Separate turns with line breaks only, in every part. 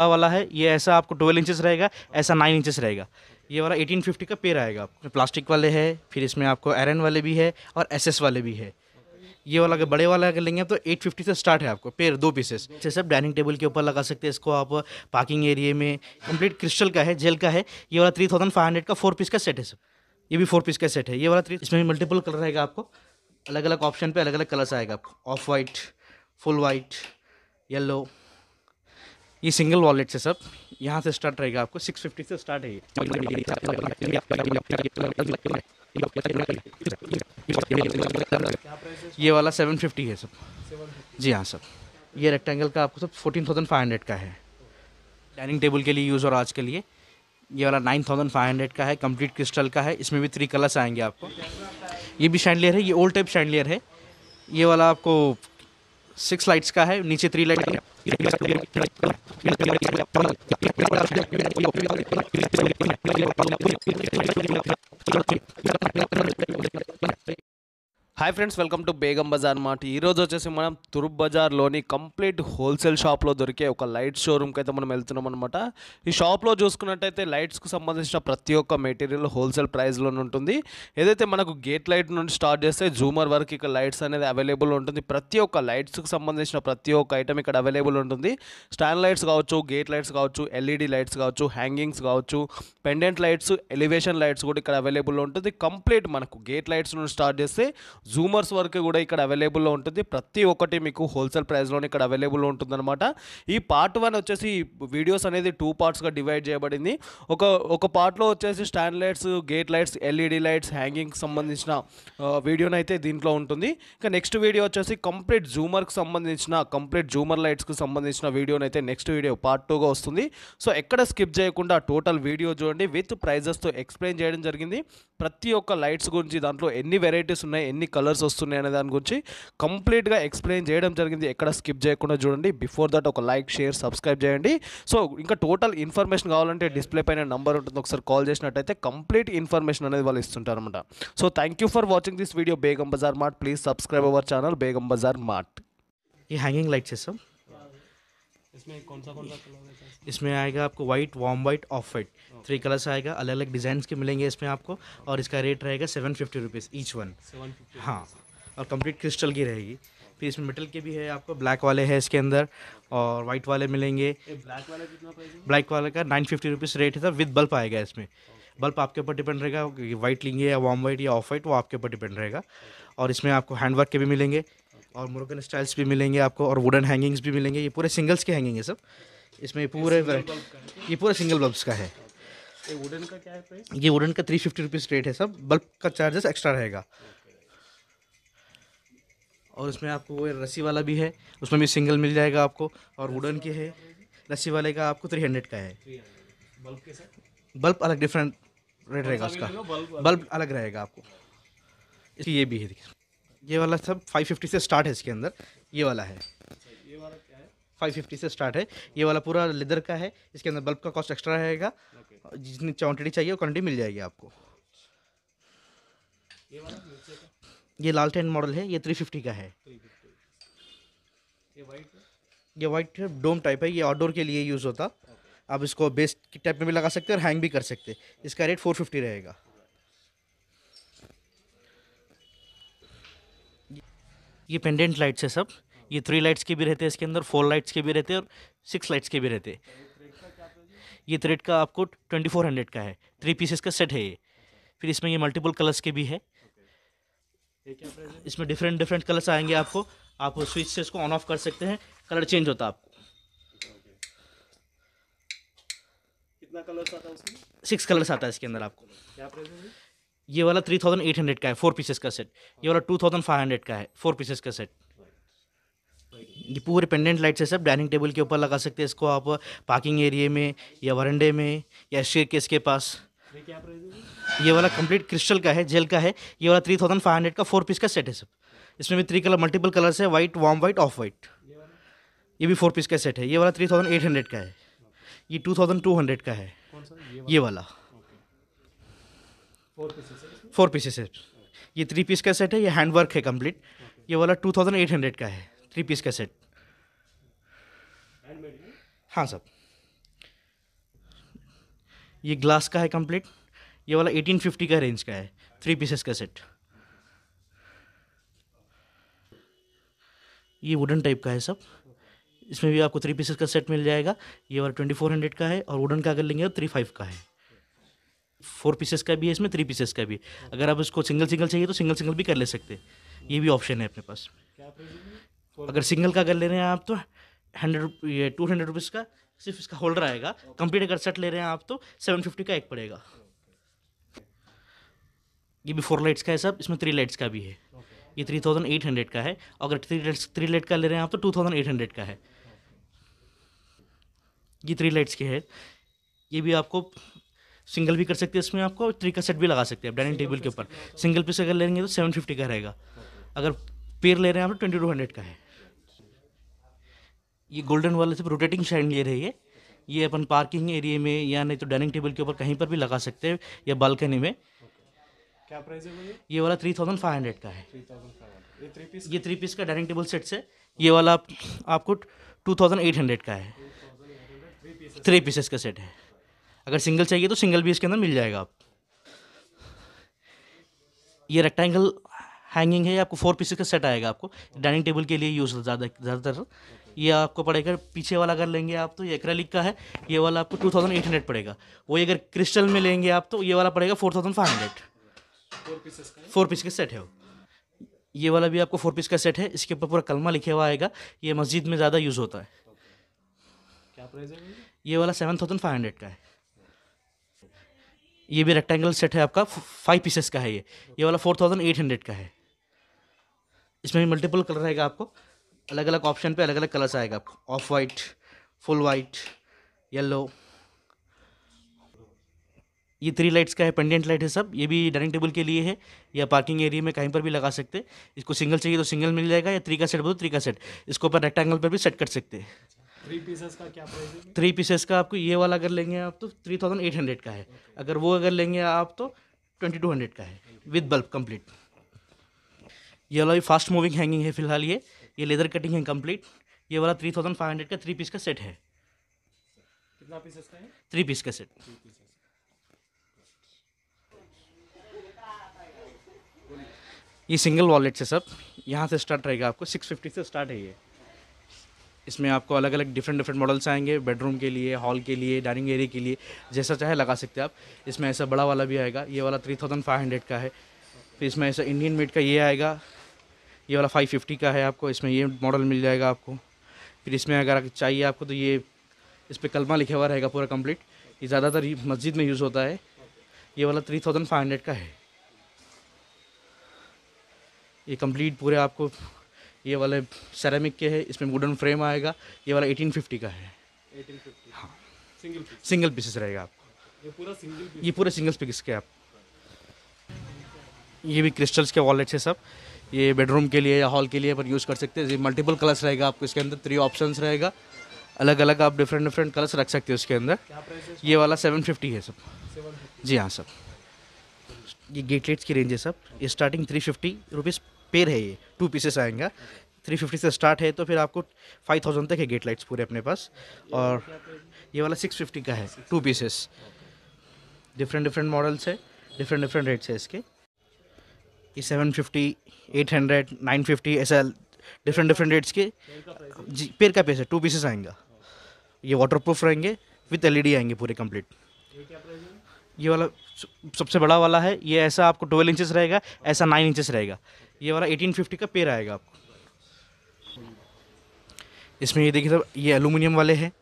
वाला है ये ऐसा आपको ट्वेल्व इंचेस रहेगा ऐसा नाइन इंचेस रहेगा ये वाला एटीन फिफ्टी का पेयर आएगा आपको प्लास्टिक वाले है फिर इसमें आपको आयरन वाले भी है और एसएस वाले भी है ये वाला अगर बड़े वाला अगर लेंगे तो 850 से स्टार्ट है आपको पेयर दो पीसेस जैसे सब डाइनिंग टेबल के ऊपर लगा सकते हैं इसको आप पार्किंग एरिया में कंप्लीट क्रिस्टल का है जेल का है ये वाला हंड्रेड का फोर पीस का सेट है सब ये भी फोर पीस का सेट है ये वाला थ्री इसमें भी मल्टीपल कलर रहेगा आपको अलग अलग ऑप्शन पर अलग अलग कलर्स आएगा आपको off white full white yellow ये सिंगल वॉलेट से सब यहाँ से स्टार्ट रहेगा आपको 650 से स्टार्ट है ये वाला 750 है सब जी हाँ सब ये रेक्टेंगल का आपको सब 14,500 का है डाइनिंग टेबल के लिए यूज़ और आज के लिए ये वाला 9,500 का है कंप्लीट क्रिस्टल का है इसमें भी थ्री कलर्स आएंगे आपको ये भी शैंडलियर है ये ओल्ड टाइप शैंडलियर है ये वाला आपको सिक्स लाइट्स का है नीचे थ्री लाइट なか
なか。హాయ్ friends welcome to Begum Bazar అనమాట ఈరోజు వచ్చేసి మనం తురుబ్ బజార్లోని కంప్లీట్ హోల్సేల్ షాప్లో దొరికే ఒక లైట్ షోరూమ్కి అయితే మనం వెళ్తున్నాం అనమాట ఈ షాప్లో చూసుకున్నట్టయితే లైట్స్కి సంబంధించిన ప్రతి ఒక్క మెటీరియల్ హోల్సేల్ ప్రైస్లోనే ఉంటుంది ఏదైతే మనకు గేట్ లైట్ నుండి స్టార్ట్ చేస్తే జూమర్ వరకు ఇక్కడ లైట్స్ అనేది అవైలబుల్ ఉంటుంది ప్రతి ఒక్క లైట్స్కి సంబంధించిన ప్రతి ఒక్క ఐటమ్ ఇక్కడ అవైలబుల్ ఉంటుంది స్టాండ్ లైట్స్ కావచ్చు గేట్ లైట్స్ కావచ్చు ఎల్ఈడి లైట్స్ కావచ్చు హ్యాంగింగ్స్ కావచ్చు పెండెంట్ లైట్స్ ఎలివేషన్ లైట్స్ కూడా ఇక్కడ అవైలబుల్ ఉంటుంది కంప్లీట్ మనకు గేట్ లైట్స్ నుండి స్టార్ట్ చేస్తే జూ జూమర్స్ వరకు కూడా ఇక్కడ అవైలబుల్లో ఉంటుంది ప్రతి ఒక్కటి మీకు హోల్సేల్ ప్రైస్లోనే ఇక్కడ అవైలబుల్లో ఉంటుందన్నమాట ఈ పార్ట్ వన్ వచ్చేసి వీడియోస్ అనేది టూ పార్ట్స్గా డివైడ్ చేయబడింది ఒక ఒక పార్ట్లో వచ్చేసి stand lights gate lights LED lights హ్యాంగింగ్కి సంబంధించిన వీడియోనైతే దీంట్లో ఉంటుంది ఇంకా నెక్స్ట్ వీడియో వచ్చేసి కంప్లీట్ జూమర్కి సంబంధించిన కంప్లీట్ జూమర్ లైట్స్కి సంబంధించిన వీడియోనైతే నెక్స్ట్ వీడియో పార్ట్ టూగా వస్తుంది సో ఎక్కడ స్కిప్ చేయకుండా టోటల్ వీడియో చూడండి విత్ ప్రైజెస్తో ఎక్స్ప్లెయిన్ చేయడం జరిగింది ప్రతి ఒక్క లైట్స్ గురించి దాంట్లో ఎన్ని వెరైటీస్ ఉన్నాయి ఎన్ని కలర్స్ కలర్స్ వస్తున్నాయి అనే దాని గురించి కంప్లీట్గా ఎక్స్ప్లెయిన్ చేయడం జరిగింది ఎక్కడ స్కిప్ చేయకుండా చూడండి బిఫోర్ దట్ ఒక లైక్ షేర్ సబ్స్క్రైబ్ చేయండి సో ఇంకా టోటల్ ఇన్ఫర్మేషన్ కావాలంటే డిస్ప్లే పైన నెంబర్ ఉంటుంది ఒకసారి కాల్ చేసినట్టయితే కంప్లీట్ ఇన్ఫర్మేషన్ అనేది వాళ్ళు ఇస్తుంటారు అనమాట so thank you for watching this video Begum Bazar mart please subscribe our channel Begum Bazar mart ఈ హ్యాంగింగ్ లైక్ చేస్తాం इसमें कौन सा कौन सा कलर
रहता है इसमें आएगा आपको white warm white off white three colours आएगा अलग अलग डिजाइन के मिलेंगे इसमें आपको और इसका रेट रहेगा seven fifty rupees each one हाँ और कंप्लीट क्रिस्टल की रहेगी फिर इसमें मेटल के भी है आपको ब्लैक वाले हैं इसके अंदर और वाइट वाले मिलेंगे ब्लैक वाले कितना ब्लैक वाले का नाइन फिफ्टी रुपीज़ रेट है विद बल्ब आएगा इसमें बल्ब आपके ऊपर डिपेंड रहेगा वाइट लेंगे या वार्म वाइट या ऑफ वाइट वो आपके ऊपर डिपेंड रहेगा और इसमें आपको हैंड वर्क के भी मिलेंगे और मुरकन स्टाइल्स भी मिलेंगे आपको और वुडन हैंगिंग्स भी मिलेंगे ये पूरे सिंगल्स के हैंगिंग है सब इसमें पूरे ये पूरे सिंगल बल्ब्स का है
ये वुडन का क्या है प्राइस
ये वुडन का थ्री फिफ्टी रुपीज़ रेट है सब बल्ब का चार्जेस एक्स्ट्रा रहेगा और उसमें आपको वो रस्सी वाला भी है उसमें भी सिंगल मिल जाएगा आपको और वुडन के है रस्सी वाले का आपको थ्री हंड्रेड का है
बल्ब के
बल्ब अलग डिफरेंट रेट रहेगा उसका बल्ब अलग रहेगा आपको इसलिए ये भी है ये वाला सब 550 से स्टार्ट है इसके अंदर ये वाला है ये वाला क्या है 550 से स्टार्ट है ये वाला पूरा लेदर का है इसके अंदर बल्ब का कॉस्ट एक्स्ट्रा रहेगा जितनी क्वान्टिटी चाहिए वो क्वान्टिटी मिल जाएगी
आपको ये,
ये लाल टेन मॉडल है ये 350 का है 350. ये वाइट डोम टाइप है ये आउटडोर के लिए यूज़ होता आप इसको बेस टाइप में भी लगा सकते हैं और हैंग भी कर सकते हैं इसका रेट फिफ्टी रहेगा ये पेंडेंट लाइट्स है सब ये थ्री लाइट्स के भी रहते हैं इसके अंदर फोर लाइट्स के भी रहते हैं और सिक्स लाइट्स के भी रहते हैं ये थ्रेड का आपको ट्वेंटी फोर हंड्रेड का है थ्री पीसेस का सेट है ये फिर इसमें ये मल्टीपल कलर्स के भी है इसमें डिफरेंट डिफरेंट कलर्स आएंगे आपको आप स्विच से इसको ऑन ऑफ कर सकते हैं कलर चेंज होता आपको
कितना कलर्स आता है उसमें
सिक्स कलर्स आता है इसके अंदर आपको क्या प्राइस है ये वाला थ्री थाउजेंड एट हंड्रेड का है फोर पीसेस का सेट ये वाला टू थाउजेंड फाइव हंड्रेड का है फोर पीसेस का सेट ये पूरे पेंडेंट लाइट्स है सब डाइनिंग टेबल के ऊपर लगा सकते हैं इसको आप पार्किंग एरिए में या वरंडे में या शेर केस के पास ये वाला कंप्लीट क्रिस्टल का है जेल का है ये वाला थ्री थाउजेंड फाइव हंड्रेड का फोर पीस का सेट है सब इसमें भी थ्री कलर मल्टीपल कलर्स है white warm white off white ये भी फोर पीस का सेट है ये वाला थ्री थाउजेंड एट हंड्रेड का है ये टू थाउजेंड टू हंड्रेड का है ये वाला फोर पीसेस है ये थ्री पीस का सेट है ये हैंड वर्क है कंप्लीट okay. ये वाला टू थाउजेंड एट हंड्रेड का है थ्री पीस का सेट हाँ सर ये ग्लास का है कंप्लीट ये वाला एटीन फिफ्टी का रेंज का है थ्री पीसेस का सेट ये वुडन टाइप का है सब इसमें भी आपको थ्री पीसेस का सेट मिल जाएगा ये वाला ट्वेंटी फोर हंड्रेड का है और वुडन का अगर लेंगे तो थ्री फाइव का है फोर पीसेस का भी है इसमें थ्री पीसेस का भी अगर आप इसको सिंगल सिंगल चाहिए तो सिंगल सिंगल भी कर ले सकते हैं ये भी ऑप्शन है अपने पास अगर सिंगल का कर ले रहे हैं आप तो हंड्रेड ये टू हंड्रेड रुपीज़ का सिर्फ इसका होल्डर आएगा कंप्लीट अगर सेट ले रहे हैं आप तो सेवन फिफ्टी का एक पड़ेगा ये भी फोर लाइट्स का है सब इसमें थ्री लाइट्स का भी है ये थ्री थाउजेंड एट हंड्रेड का है अगर थ्री लाइट्स थ्री लाइट का ले रहे हैं आप तो टू थाउजेंड एट हंड्रेड का है ये थ्री लाइट्स के है ये भी आपको सिंगल भी कर सकते हैं इसमें आपको थ्री का सेट भी लगा सकते हैं डाइनिंग टेबल के ऊपर सिंगल पीस अगर लेंगे तो सेवन फिफ्टी का रहेगा अगर पेयर ले रहे हैं आप ट्वेंटी टू हंड्रेड का है ये गोल्डन वाले से रोटेटिंग शाइन ले रही है ये अपन पार्किंग एरिया में या नहीं तो डाइनिंग टेबल के ऊपर कहीं पर भी लगा सकते हैं या बालकनी में
क्या प्राइस है
ये वाला थ्री थाउजेंड फाइव हंड्रेड का है ये थ्री पीस का डाइनिंग टेबल सेट से ये वाला आपको टू थाउजेंड एट हंड्रेड का है थ्री पीसेस का सेट है अगर सिंगल चाहिए तो सिंगल भी इसके अंदर मिल जाएगा आप ये रेक्टेंगल हैंगिंग है आपको फोर पीसेस का सेट आएगा आपको डाइनिंग टेबल के लिए यूज़ ज़्यादा ज़्यादातर ये आपको पड़ेगा पीछे वाला अगर लेंगे आप तो ये एक्रेलिक का है ये वाला आपको टू थाउजेंड एट हंड्रेड पड़ेगा वही अगर क्रिस्टल में लेंगे आप तो ये वाला पड़ेगा four thousand five
hundred four
piece का सेट है वो ये वाला भी आपको फोर पीस का सेट है इसके ऊपर पूरा कलमा लिखे हुआ आएगा ये मस्जिद में ज़्यादा यूज़ होता है क्या प्राइस है ये वाला सेवन थाउजेंड फाइव हंड्रेड का है ये भी रेक्टेंगल सेट है आपका फाइव पीसेस का है ये ये वाला फोर थाउजेंड एट हंड्रेड का है इसमें भी मल्टीपल कलर रहेगा आपको अलग अलग ऑप्शन पे अलग अलग कलर्स आएगा आपको off white full white yellow ये थ्री लाइट्स का है पेंडेंट लाइट है सब ये भी डाइनिंग टेबल के लिए है या पार्किंग एरिया में कहीं पर भी लगा सकते इसको सिंगल चाहिए तो सिंगल मिल जाएगा या थ्री का सेट बोलो थ्री तो का सेट इसको ऊपर रेक्टेंगल पर भी सेट कर सकते हैं
थ्री पीसेस का क्या
थ्री पीसेस का आपको ये वाला अगर लेंगे आप तो थ्री थाउजेंड एट हंड्रेड का है अगर वो अगर लेंगे आप तो ट्वेंटी टू हंड्रेड का है विद बल्ब कंप्लीट ये वाला भी फास्ट मूविंग हैंगिंग है फिलहाल ये ये लेदर कटिंग है कंप्लीट ये वाला थ्री थाउजेंड फाइव हंड्रेड का थ्री पीस का सेट है
कितना पीसेस का है
थ्री पीस का सेट ये सिंगल वॉलेट से सब यहाँ से स्टार्ट रहेगा आपको सिक्स फिफ्टी से स्टार्ट है ये इसमें आपको अलग अलग डिफरेंट डिफरेंट मॉडल्स आएंगे बेडरूम के लिए हॉल के लिए डाइनिंग एरिया के लिए जैसा चाहे लगा सकते हैं आप इसमें ऐसा बड़ा वाला भी आएगा ये वाला थ्री थाउजेंड फाइव हंड्रेड का है फिर इसमें ऐसा इंडियन मेड का ये आएगा ये वाला फाइव फिफ्टी का है आपको इसमें ये मॉडल मिल जाएगा आपको फिर इसमें अगर चाहिए आपको तो ये इस पर कलमा लिखा हुआ रहेगा पूरा कम्प्लीट ये ज़्यादातर मस्जिद में यूज़ होता है ये वाला थ्री थाउजेंड फाइव हंड्रेड का है ये कम्प्लीट पूरे आपको ये वाले सेरामिक के है इसमें वुडन फ्रेम आएगा ये वाला 1850 का है
1850 हाँ सिंगल पीस सिंगल
पीसेस रहेगा आपको
ये पूरा सिंगल ये सिंगल
पीस के आप ये भी क्रिस्टल्स के वॉलेट्स है सब ये बेडरूम के लिए या हॉल के लिए अपन यूज़ कर सकते हैं ये मल्टीपल कलर्स रहेगा आपको इसके अंदर थ्री ऑप्शन रहेगा अलग अलग आप डिफरेंट डिफरेंट कलर्स रख सकते हो उसके अंदर ये वाला सेवन फिफ्टी है सब 750. जी हाँ सब ये गेटलेट्स की रेंज है सब ये starting three fifty rupees pair है ये टू पीसेस आएगा थ्री फिफ्टी से स्टार्ट है तो फिर आपको फाइव थाउजेंड तक है गेट लाइट्स पूरे अपने पास और ये वाला सिक्स फिफ्टी का है two pieces different different models है डिफरेंट डिफरेंट रेट्स है इसके ये seven fifty eight hundred nine fifty ऐसा डिफरेंट डिफरेंट रेट्स के जी पेर का पेस है टू पीसेस आएंगा ये वाटर प्रूफ रहेंगे विथ डी e आएंगे पूरे कंप्लीट ये वाला सबसे बड़ा वाला है ये ऐसा आपको ट्वेल्व इंचेस रहेगा ऐसा नाइन इंचेस रहेगा ये वाला एटीन फिफ्टी का पेड़ आएगा आपको इसमें ये देखिए सब ये एलुमिनियम वाले हैं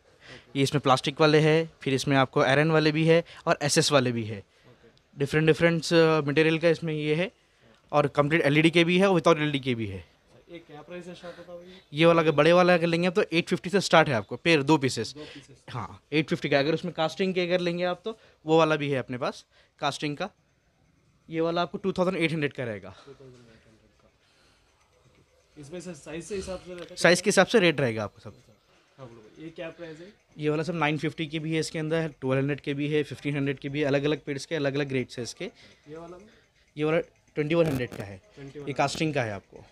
ये इसमें प्लास्टिक वाले हैं फिर इसमें आपको आयरन वाले भी है और एसएस वाले भी है डिफरेंट डिफरेंट मटेरियल का इसमें ये है और ई एलईडी e के भी है और विदाउट एलईडी के भी है ये वाला अगर बड़े वाला अगर लेंगे आप तो 850 से स्टार्ट है आपको पेयर दो पीसेस हाँ 850 का अगर उसमें कास्टिंग के अगर लेंगे आप तो वो वाला भी है अपने पास कास्टिंग का ये वाला आपको 2800 का रहेगा
साइज के हिसाब
से रेट रहेगा आपको सब अच्छा।
हाँ, ये क्या प्राइस है
ये वाला सब 950 के भी है इसके अंदर 1200 के भी है 1500 के भी अलग अलग पेड्स के अलग अलग रेट्स है इसके
ये वाला
ये वाला 2100 का है ये कास्टिंग का है
आपको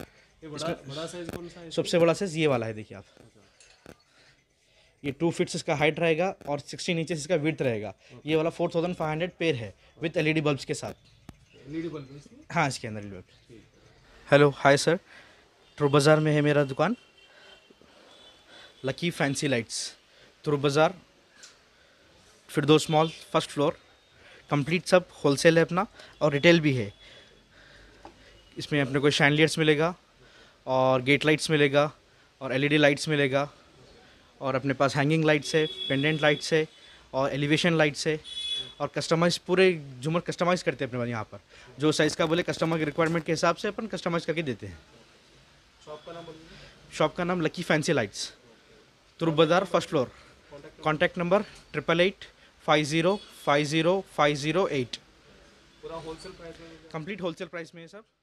ये बड़ा, बड़ा साइज कौन सा है सबसे बड़ा
साइज ये वाला है देखिए आप अच्छा। ये टू फिट्स इसका हाइट रहेगा और सिक्सटीन इंचेस इसका विथ रहेगा ये वाला four thousand five hundred pair है with L E D bulb के साथ एल ई डी बल्ब हाँ इसके अंदर L E D bulb hello hi sir ट्रू बाज़ार में है मेरा दुकान लकी फैंसी लाइट्स ट्रू बाज़ार Firdous mall first floor complete सब होलसेल है अपना और रिटेल भी है इसमें अपने को शैंडलियर्स मिलेगा और गेट लाइट्स मिलेगा और एलईडी लाइट्स मिलेगा और अपने पास हैंगिंग लाइट्स है पेंडेंट लाइट्स है और एलिवेशन लाइट्स है और कस्टमाइज पूरे झूमर कस्टमाइज़ करते हैं अपने यहाँ पर जो साइज़ का बोले कस्टमर के रिक्वायरमेंट के हिसाब से अपन कस्टमाइज़ करके देते हैं शॉप का नाम शॉप का नाम लकी फैंसी लाइट्स तुरु बाज़ार first floor contact number triple eight five zero five zero five zero eight पूरा wholesale price complete wholesale price में है सर